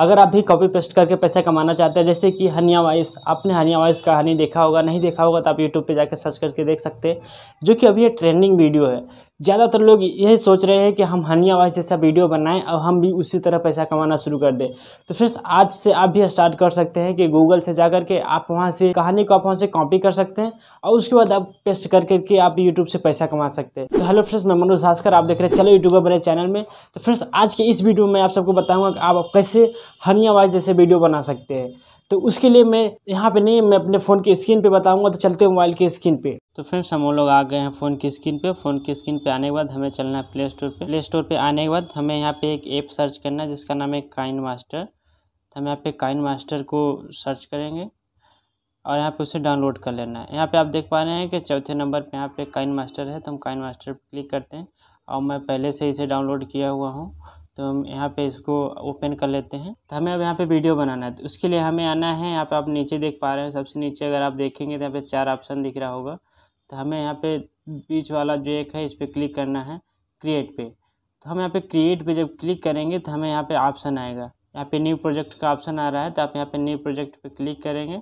अगर आप भी कॉपी पेस्ट करके पैसा कमाना चाहते हैं जैसे कि हनिया वाइस आपने हनिया वाइस कहानी देखा होगा नहीं देखा होगा तो आप यूट्यूब पे जाकर सर्च करके देख सकते हैं जो कि अभी ये ट्रेंडिंग वीडियो है ज़्यादातर लोग यही सोच रहे हैं कि हम हनिया वाइज जैसा वीडियो बनाएं और हम भी उसी तरह पैसा कमाना शुरू कर दें तो फिर आज से आप भी स्टार्ट कर सकते हैं कि गूगल से जा करके आप वहाँ से कहानी को आप वहाँ से कॉपी कर सकते हैं और उसके बाद आप पेस्ट कर करके आप यूट्यूब से पैसा कमा सकते हैं तो हेलो फ्रेंड्स मैं मनोज भास्कर आप देख रहे हैं चलो यूट्यूबर बने चैनल में तो फ्रेंड्स आज के इस वीडियो में आप सबको बताऊँगा कि आप कैसे हनिया वाइज जैसे वीडियो बना सकते हैं तो उसके लिए मैं यहाँ पे नहीं मैं अपने फ़ोन की स्क्रीन पे बताऊंगा तो चलते हैं मोबाइल की स्क्रीन पे तो फ्रेंड्स हम लोग आ गए हैं फ़ोन की स्क्रीन पे फ़ोन की स्क्रीन पे आने के बाद हमें चलना है प्ले स्टोर पे प्ले स्टोर पे आने के बाद हमें यहाँ पे एक ऐप सर्च करना है जिसका नाम है काइन मास्टर तो हम यहाँ पे काइन मास्टर को सर्च करेंगे और यहाँ पे उसे डाउनलोड कर लेना है यहाँ पे आप देख पा रहे हैं कि चौथे नंबर पे यहाँ पे काइन मास्टर है तो हम काइन मास्टर क्लिक करते हैं और मैं पहले से इसे डाउनलोड किया हुआ हूँ तो हम यहाँ पे इसको ओपन कर लेते हैं तो हमें अब यहाँ पे वीडियो बनाना है तो उसके लिए हमें आना है यहाँ पे आप नीचे देख पा रहे हैं सबसे नीचे अगर आप देखेंगे तो यहाँ पे चार ऑप्शन दिख रहा होगा तो हमें यहाँ पे बीच वाला जो एक है इस पर क्लिक करना है क्रिएट पे तो हम यहाँ पे क्रिएट पे जब क्लिक करेंगे तो हमें यहाँ पे ऑप्शन आएगा यहाँ पे न्यू प्रोजेक्ट का ऑप्शन आ रहा है तो आप यहाँ पे न्यू प्रोजेक्ट पे क्लिक करेंगे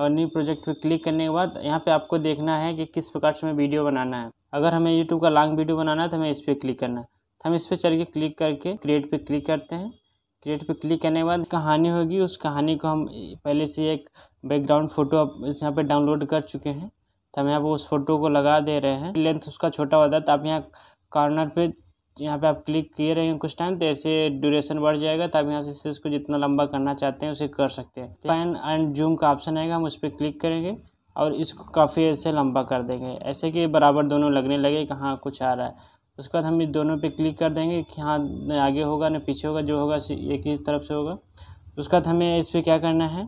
और न्यू प्रोजेक्ट पे क्लिक करने के बाद यहाँ पे आपको देखना है कि किस प्रकार से हमें वीडियो बनाना है अगर हमें यूट्यूब का लॉन्ग वीडियो बनाना है तो हमें इस पर क्लिक करना है तो हम इस पर चल के क्लिक करके क्रिएट पे क्लिक करते हैं क्रिएट पे क्लिक करने के बाद कहानी होगी उस कहानी को हम पहले से एक बैकग्राउंड फ़ोटो यहाँ पे डाउनलोड कर चुके हैं तो हम यहाँ पर उस फोटो को लगा दे रहे हैं लेंथ उसका छोटा होता है तो आप यहाँ कॉर्नर पे यहाँ पे आप क्लिक किए रहेंगे कुछ टाइम तो ऐसे ड्यूरेशन बढ़ जाएगा तो आप यहाँ से इसको जितना लंबा करना चाहते हैं उसे कर सकते हैं पैन एंड जूम का ऑप्शन आएगा हम उस पर क्लिक करेंगे और इसको काफ़ी ऐसे लंबा कर देंगे ऐसे कि बराबर दोनों लगने लगे कहाँ कुछ आ रहा है उसके बाद हम इस दोनों पे क्लिक कर देंगे कि हाँ न आगे होगा ना पीछे होगा जो होगा एक ही तरफ से होगा उसके बाद हमें इस पर क्या करना है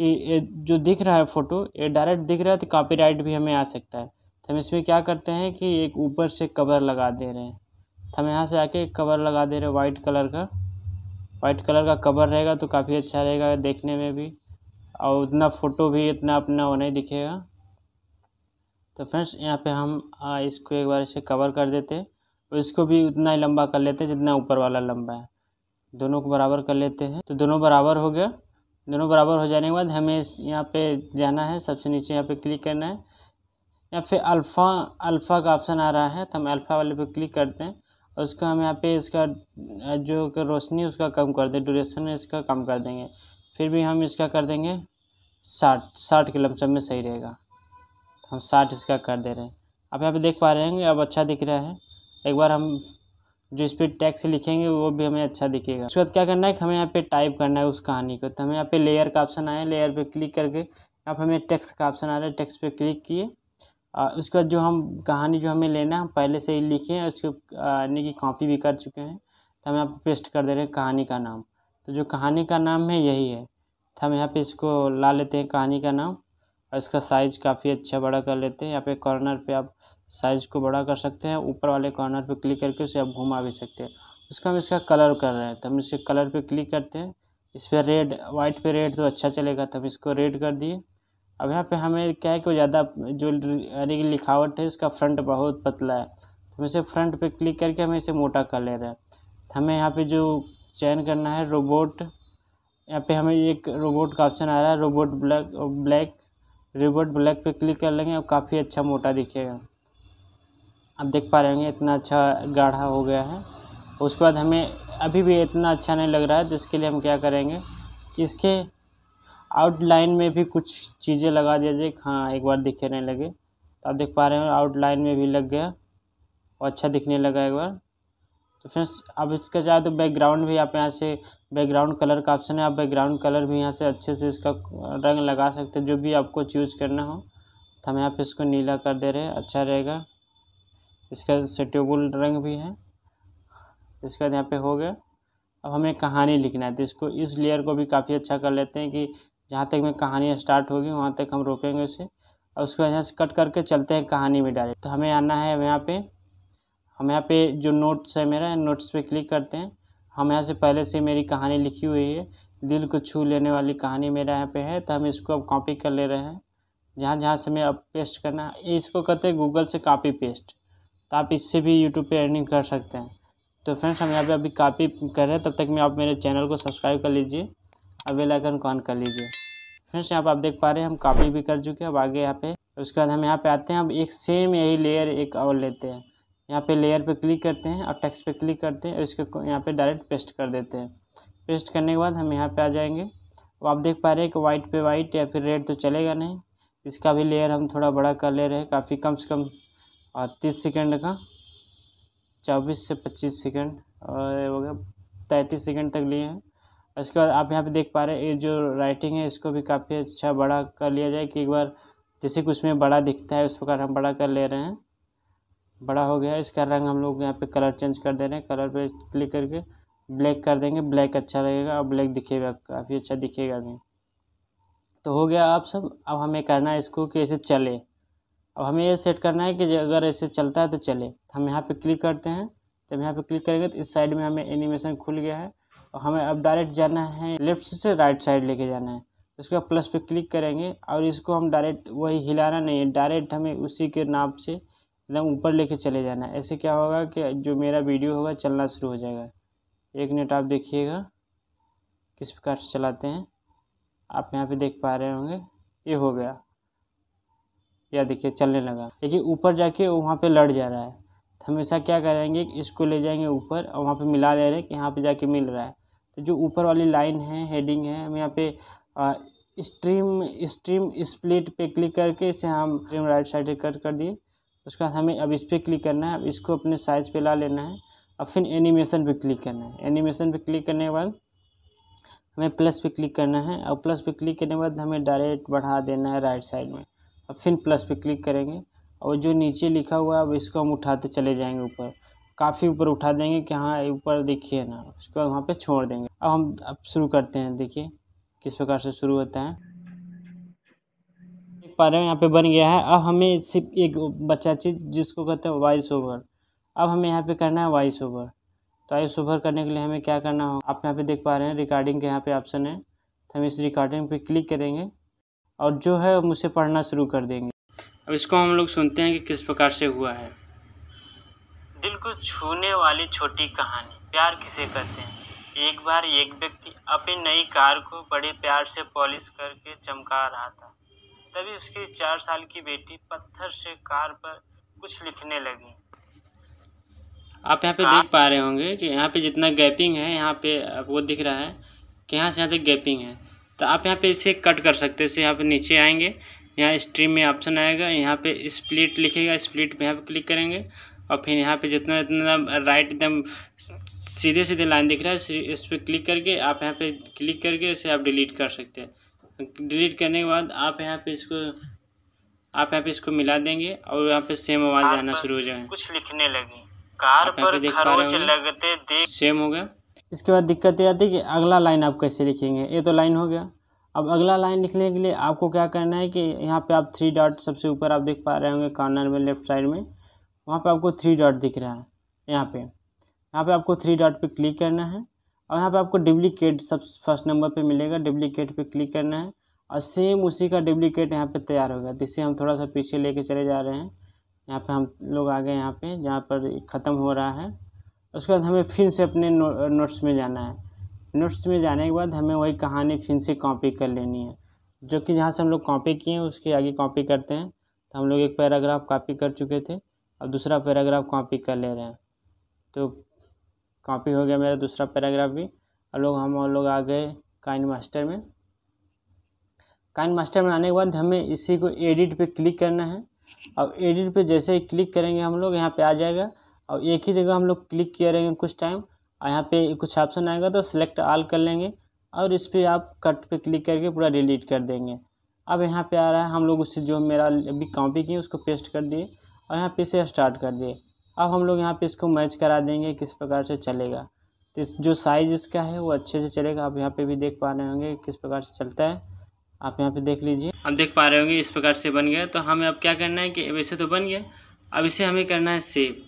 कि ये जो दिख रहा है फ़ोटो ये डायरेक्ट दिख रहा है तो कॉपीराइट भी हमें आ सकता है तो हम इसमें क्या करते हैं कि एक ऊपर से कवर लगा दे रहे हैं तो हम यहाँ से आके कवर लगा दे रहे हैं वाइट कलर का वाइट कलर का कवर रहेगा तो काफ़ी अच्छा रहेगा देखने में भी और उतना फ़ोटो भी इतना अपना वो नहीं दिखेगा तो फ्रेंड्स यहाँ पे हम इसको एक बार इसे कवर कर देते हैं और इसको भी उतना ही लंबा कर लेते हैं जितना ऊपर वाला लंबा है दोनों को बराबर कर लेते हैं तो दोनों बराबर हो गया दोनों बराबर हो जाने के बाद हमें यहाँ पे जाना है सबसे नीचे यहाँ पे क्लिक करना है या फिर अल्फ़ा अल्फ़ा का ऑप्शन आ रहा है तो हम अल्फ़ा वाले पे क्लिक करते हैं और उसका हम यहाँ पे इसका जो रोशनी उसका कम कर दें ड्यूरेशन में इसका कम कर देंगे फिर भी हम इसका कर देंगे साठ साठ के लमसम में सही रहेगा तो हम साठ इसका कर दे रहे हैं आप यहाँ पर देख पा रहे हैं अब अच्छा दिख रहा है एक बार हम जो स्पीड टैक्स लिखेंगे वो भी हमें अच्छा दिखेगा उसके बाद क्या करना है कि हमें यहाँ पे टाइप करना है उस कहानी को तो हमें यहाँ पे लेयर का ऑप्शन आया लेयर पे क्लिक करके अब हमें टेक्स्ट का ऑप्शन आ रहा है टेक्स्ट पे क्लिक किए उसके बाद जो हम कहानी जो हमें लेना है हम पहले से ही लिखे हैं उसके यानी कि कॉपी भी कर चुके हैं तो हमें यहाँ पे पेस्ट कर दे रहे हैं कहानी का नाम तो जो कहानी का नाम है यही है तो हम यहाँ पर इसको ला लेते हैं कहानी का नाम और इसका साइज़ काफ़ी अच्छा बड़ा कर लेते हैं यहाँ पे कॉर्नर पर आप साइज़ को बड़ा कर सकते हैं ऊपर वाले कॉर्नर पर क्लिक करके उसे आप घुमा भी सकते हैं उसका हम इसका कलर कर रहे हैं तो हम इसके कलर पर क्लिक करते हैं इस पर रेड वाइट पे रेड तो अच्छा चलेगा तब तो इसको रेड कर दिए अब यहाँ पे हमें क्या है कि वो ज़्यादा जो अरे लिखावट है इसका फ्रंट बहुत पतला है तो हम इसे फ्रंट पे क्लिक करके हमें इसे मोटा कर ले रहे हैं तो हमें यहाँ पे जो चयन करना है रोबोट यहाँ पे हमें एक रोबोट का ऑप्शन आ रहा है रोबोट ब्लैक और ब्लैक रोबोट ब्लैक पर क्लिक कर लेंगे और काफ़ी अच्छा मोटा दिखेगा आप देख पा रहे होंगे इतना अच्छा गाढ़ा हो गया है उसके बाद हमें अभी भी इतना अच्छा नहीं लग रहा है तो इसके लिए हम क्या करेंगे कि इसके आउटलाइन में भी कुछ चीज़ें लगा दिया जाए हाँ एक बार दिखे नहीं लगे तो आप देख पा रहे हो आउटलाइन में भी लग गया और अच्छा दिखने लगा एक बार तो फ्रेंड्स अब इसका चाहे तो बैकग्राउंड भी आप यहाँ से बैकग्राउंड कलर का ऑप्शन है आप बैकग्राउंड कलर भी यहाँ से अच्छे से इसका रंग लगा सकते हैं जो भी आपको चूज़ करना हो तो हम यहाँ पे इसको नीला कर दे रहे हैं अच्छा रहेगा इसका सेटेबल रंग भी है इसके बाद यहाँ पे हो गया अब हमें कहानी लिखना है तो इसको इस लेयर को भी काफ़ी अच्छा कर लेते हैं कि जहाँ तक मैं कहानी स्टार्ट होगी वहाँ तक हम रोकेंगे उसे और उसके बाद यहाँ से कट करके चलते हैं कहानी में डायरेक्ट तो हमें आना है यहाँ पे हम यहाँ पे जो नोट्स है मेरा नोट्स पे क्लिक करते हैं हम यहाँ से पहले से मेरी कहानी लिखी हुई है दिल को छू लेने वाली कहानी मेरा यहाँ पे है तो हम इसको अब कॉपी कर ले रहे हैं जहाँ जहाँ से मैं अब पेस्ट करना है इसको कहते हैं गूगल से कॉपी पेस्ट तो आप इससे भी यूट्यूब पे अर्निंग कर सकते हैं तो फ्रेंड्स हम यहाँ पे अभी कापी कर रहे हैं तब तक में आप मेरे चैनल को सब्सक्राइब कर लीजिए और बेल आइकन को ऑन कर लीजिए फ्रेंड्स यहाँ पर आप देख पा रहे हैं हम कापी भी कर चुके हैं अब आगे यहाँ पे उसके बाद हम यहाँ पे आते हैं अब एक सेम यही लेयर एक और लेते हैं यहाँ पे लेयर पे क्लिक करते हैं और टेक्स्ट पे क्लिक करते हैं और यहाँ पे डायरेक्ट पेस्ट कर देते हैं पेस्ट करने के बाद हम यहाँ पे आ जाएंगे अब आप देख पा रहे हैं कि वाइट पे वाइट या फिर रेड तो चलेगा नहीं इसका भी लेयर हम थोड़ा बड़ा कर ले रहे हैं काफ़ी कम से कम और तीस सेकेंड का चौबीस से पच्चीस सेकेंड और हो गया तैंतीस सेकेंड तक लिए हैं इसके बाद आप यहाँ पे देख पा रहे हैं ये जो राइटिंग है इसको भी काफ़ी अच्छा बड़ा कर लिया जाए कि एक बार जैसे कुछ में बड़ा दिखता है उस प्रकार हम बड़ा कर ले रहे हैं बड़ा हो गया इसका रंग हम लोग यहाँ पे कलर चेंज कर दे रहे हैं कलर पे क्लिक करके ब्लैक कर देंगे ब्लैक अच्छा लगेगा और ब्लैक दिखेगा काफ़ी अच्छा दिखेगा भी तो हो गया आप सब अब हमें करना है इसको कि इसे चले अब हमें ये सेट करना है कि अगर ऐसे चलता है तो चले तो हम यहाँ पे क्लिक करते हैं जब यहाँ पे क्लिक करेंगे तो इस साइड में हमें एनिमेशन खुल गया है और हमें अब डायरेक्ट जाना है लेफ्ट से राइट साइड लेके जाना है उसके बाद प्लस पे क्लिक करेंगे और इसको हम डायरेक्ट वही हिलाना नहीं है डायरेक्ट हमें उसी के नाप से एकदम ऊपर लेके चले जाना है ऐसे क्या होगा कि जो मेरा वीडियो होगा चलना शुरू हो जाएगा एक मिनट आप देखिएगा किस प्रकार से चलाते हैं आप यहाँ पे देख पा रहे होंगे ये हो गया या देखिए चलने लगा देखिए ऊपर जाके वहाँ पे लड़ जा रहा है तो हमेशा क्या करेंगे इसको ले जाएंगे ऊपर और वहाँ पे मिला ले रहे हैं कि यहाँ पे जाके मिल रहा है तो जो ऊपर वाली लाइन है हेडिंग है हम यहाँ पे स्ट्रीम स्ट्रीम स्प्लिट पे क्लिक करके इसे हम स्ट्रीम राइट साइड कट कर दिए उसके बाद हमें अब इस पर क्लिक करना है अब इसको अपने साइज पर ला लेना है और फिर एनिमेशन पर क्लिक करना है एनिमेशन पर क्लिक करने के बाद हमें प्लस पे क्लिक करना है और प्लस पे क्लिक करने के बाद हमें डायरेक्ट बढ़ा देना है राइट साइड में अब फिर प्लस पे क्लिक करेंगे और जो नीचे लिखा हुआ है अब इसको हम उठाते चले जाएंगे ऊपर काफ़ी ऊपर उठा देंगे कि हाँ ऊपर देखिए ना उसको वहाँ पे छोड़ देंगे अब हम अब शुरू करते हैं देखिए किस प्रकार से शुरू होता है देख पा रहे हैं यहाँ पे बन गया है अब हमें सिर्फ एक बच्चा चीज़ जिसको कहते हैं वॉइस ओवर अब हमें यहाँ पे करना है वॉइस ओवर तो वॉइस ओवर करने के लिए हमें क्या करना होगा आप यहाँ पे देख पा रहे हैं रिकॉर्डिंग के यहाँ पे ऑप्शन है तो हम इस रिकॉर्डिंग पे क्लिक करेंगे और जो है मुझे पढ़ना शुरू कर देंगे अब इसको हम लोग सुनते हैं कि किस प्रकार से हुआ है दिल को छूने वाली छोटी कहानी प्यार किसे कहते हैं एक बार एक व्यक्ति अपनी नई कार को बड़े प्यार से पॉलिश करके चमका रहा था तभी उसकी चार साल की बेटी पत्थर से कार पर कुछ लिखने लगी आप यहाँ पे देख पा रहे होंगे कि यहाँ पे जितना गैपिंग है यहाँ पे आपको दिख रहा है कि यहाँ से यहाँ तक गैपिंग है तो आप यहाँ पे इसे कट कर सकते हैं इसे यहाँ पे नीचे आएंगे यहाँ स्ट्रीम में ऑप्शन आएगा यहाँ पे स्प्लिट लिखेगा स्प्लिट पे यहाँ पे क्लिक करेंगे और फिर यहाँ पे जितना जितना राइट एकदम सीधे सीधे लाइन दिख रहा है इस पर क्लिक करके आप यहाँ पे क्लिक करके इसे आप डिलीट कर सकते हैं डिलीट करने के बाद आप यहाँ पे इसको आप यहाँ पे इसको मिला देंगे और यहाँ पे सेम आवाज़ आना शुरू हो जाएगा कुछ लिखने लगे कार पर लगते सेम होगा इसके बाद दिक्कत ये आती है कि अगला लाइन आप कैसे लिखेंगे ये तो लाइन हो गया अब अगला लाइन लिखने के लिए आपको क्या करना है कि यहाँ पे आप थ्री डॉट सबसे ऊपर आप देख पा रहे होंगे कॉर्नर में लेफ्ट साइड में वहाँ पे आपको थ्री डॉट दिख रहा है यहाँ पे यहाँ पे आपको थ्री डॉट पे क्लिक करना है और यहाँ पे आपको डुप्लीकेट सब फर्स्ट नंबर पे मिलेगा डुप्लीकेट पे क्लिक करना है और सेम उसी का डुप्लीकेट यहाँ पे तैयार होगा जिससे हम थोड़ा सा पीछे लेके चले जा रहे हैं यहाँ पे हम लोग आ गए यहाँ पे जहाँ पर ख़त्म हो रहा है उसके बाद हमें फिर से अपने नो, नोट्स में जाना है नोट्स में जाने के बाद हमें वही कहानी फिर से कॉपी कर लेनी है जो कि जहाँ से हम लोग कॉपी किए हैं उसके आगे कॉपी करते हैं तो हम लोग एक पैराग्राफ कॉपी कर चुके थे अब दूसरा पैराग्राफ कॉपी कर ले रहे हैं तो कॉपी हो गया मेरा दूसरा पैराग्राफ भी और लोग हम और लोग आ गए काइन मास्टर में काइन मास्टर में आने के बाद हमें इसी को एडिट पे क्लिक करना है अब एडिट पे जैसे ही क्लिक करेंगे हम लोग यहाँ पे आ जाएगा और एक ही जगह हम लोग क्लिक किया रहेंगे कुछ टाइम और यहाँ पे कुछ ऑप्शन आएगा तो सिलेक्ट आल कर लेंगे और इस पर आप कट पे क्लिक करके पूरा डिलीट कर देंगे अब यहाँ पे आ रहा है हम लोग उससे जो मेरा अभी कॉपी किए उसको पेस्ट कर दिए और यहाँ पे इसे स्टार्ट कर दिए अब हम लोग यहाँ पे इसको मैच करा देंगे किस प्रकार से चलेगा तो इस जो साइज़ इसका है वो अच्छे से चलेगा आप यहाँ पर भी देख पा रहे होंगे किस प्रकार से चलता है आप यहाँ पर देख लीजिए आप देख पा रहे होंगे इस प्रकार से बन गया तो हमें अब क्या करना है कि वैसे तो बन गया अब इसे हमें करना है सेव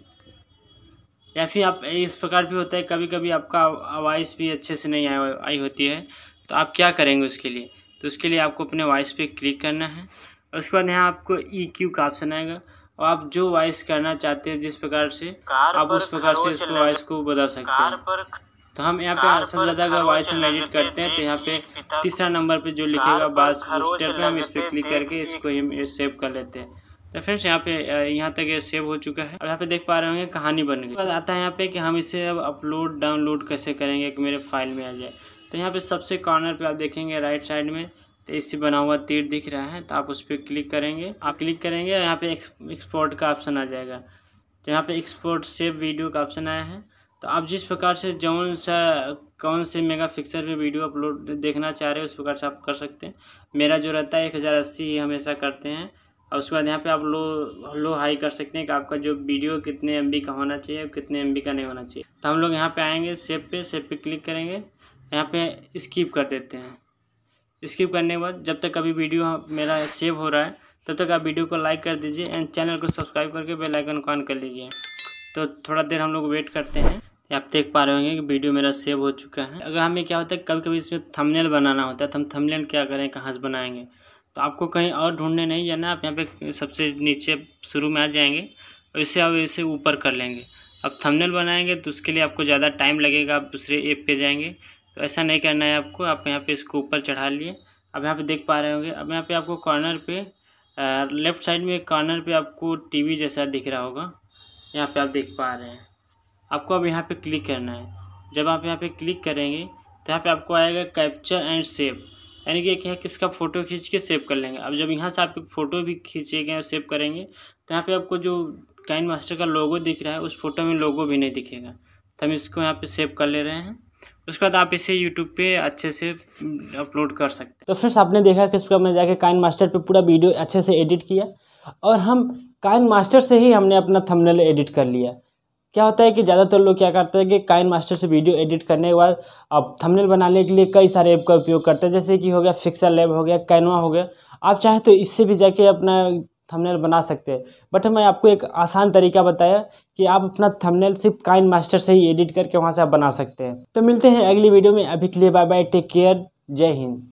या फिर आप इस प्रकार भी होता है कभी कभी आपका वॉइस भी अच्छे से नहीं आई आई होती है तो आप क्या करेंगे उसके लिए तो उसके लिए आपको अपने वॉइस पे क्लिक करना है और उसके बाद यहाँ आपको ई e क्यू का ऑप्शन आएगा और आप जो वॉइस करना चाहते हैं जिस प्रकार से आप उस प्रकार से इसको वॉइस को बदल सकते हैं तो हम यहाँ पे सबसे ज़्यादा वॉइस हम एडिट करते हैं तो यहाँ पे तीसरा नंबर पे जो लिखेगा बास हम इस पर क्लिक करके इसको हम सेव कर लेते हैं तो फ्रेंड्स यहाँ पे यहाँ तक ये सेव हो चुका है अब यहाँ पे देख पा रहे होंगे कहानी बन गई बाद आता है यहाँ पे कि हम इसे अब अपलोड डाउनलोड कैसे करेंगे कि मेरे फाइल में आ जाए तो यहाँ पे सबसे कॉर्नर पे आप देखेंगे राइट साइड में तो इससे बना हुआ तीर दिख रहा है तो आप उस पर क्लिक करेंगे आप क्लिक करेंगे यहाँ पे एक्सपोर्ट का ऑप्शन आ जाएगा तो यहाँ पे एक्सपोर्ट सेव वीडियो का ऑप्शन आया है तो आप जिस प्रकार से जौन सा कौन से मेगा पिक्सल पर वीडियो अपलोड देखना चाह रहे हो उस प्रकार से आप कर सकते हैं मेरा जो रहता है एक हज़ार अस्सी हमेशा करते हैं और उसके बाद यहाँ पे आप लो लो हाई कर सकते हैं कि आपका जो वीडियो कितने एम का होना चाहिए और कितने एम का नहीं होना चाहिए तो हम लोग यहाँ पे आएंगे सेप पे सेप पे क्लिक करेंगे यहाँ पे स्किप कर देते हैं स्किप करने के बाद जब तक अभी वीडियो मेरा सेव हो रहा है तब तक आप वीडियो को लाइक कर दीजिए एंड चैनल को सब्सक्राइब करके बेलाइकन को ऑन कर लीजिए तो थोड़ा देर हम लोग वेट करते हैं आप देख पा रहे होंगे कि वीडियो मेरा सेव हो चुका है अगर हमें क्या होता है कभी कभी इसमें थंबनेल बनाना होता है तो हम थंबनेल क्या करें कहाँ से बनाएंगे तो आपको कहीं और ढूंढने नहीं जाना आप यहाँ पे सबसे नीचे शुरू में आ जाएंगे और इसे आप इसे ऊपर कर लेंगे अब थंबनेल बनाएंगे तो उसके लिए आपको ज़्यादा टाइम लगेगा आप दूसरे ऐप पे जाएंगे तो ऐसा नहीं करना है आपको आप यहाँ पे इसको ऊपर चढ़ा लिए अब यहाँ पे देख पा रहे होंगे अब यहाँ पे आपको कॉर्नर पे लेफ्ट साइड में कॉर्नर पे आपको टीवी जैसा दिख रहा होगा यहाँ पे आप देख पा रहे हैं आपको अब यहाँ पे क्लिक करना है जब आप यहाँ पे क्लिक करेंगे तो यहाँ पे आपको आएगा कैप्चर एंड सेव यानी कि क्या है किसका फ़ोटो खींच के सेव कर लेंगे अब जब यहाँ से आप फ़ोटो भी खींचेंगे और सेव करेंगे तो यहाँ पे आपको जो काइन मास्टर का लोगो दिख रहा है उस फोटो में लोगो भी नहीं दिखेगा तो हम इसको यहाँ पे सेव कर ले रहे हैं उसके बाद आप इसे यूट्यूब पे अच्छे से अपलोड कर सकते हैं तो फ्रेंड्स आपने देखा कि उसका पर जाके काइन मास्टर पर पूरा वीडियो अच्छे से एडिट किया और हम काइन मास्टर से ही हमने अपना थंबनेल एडिट कर लिया क्या होता है कि ज़्यादातर लोग क्या करते हैं कि काइन मास्टर से वीडियो एडिट करने के बाद आप थंबनेल बनाने के लिए कई सारे ऐप का उपयोग करते हैं जैसे कि हो गया फिक्सल लैब हो गया कैनवा हो गया आप चाहे तो इससे भी जाके अपना थंबनेल बना सकते हैं बट मैं आपको एक आसान तरीका बताया कि आप अपना थंबनेल सिर्फ काइन मास्टर से ही एडिट करके वहाँ से आप बना सकते हैं तो मिलते हैं अगली वीडियो में अभी के लिए बाय बाय टेक केयर जय हिंद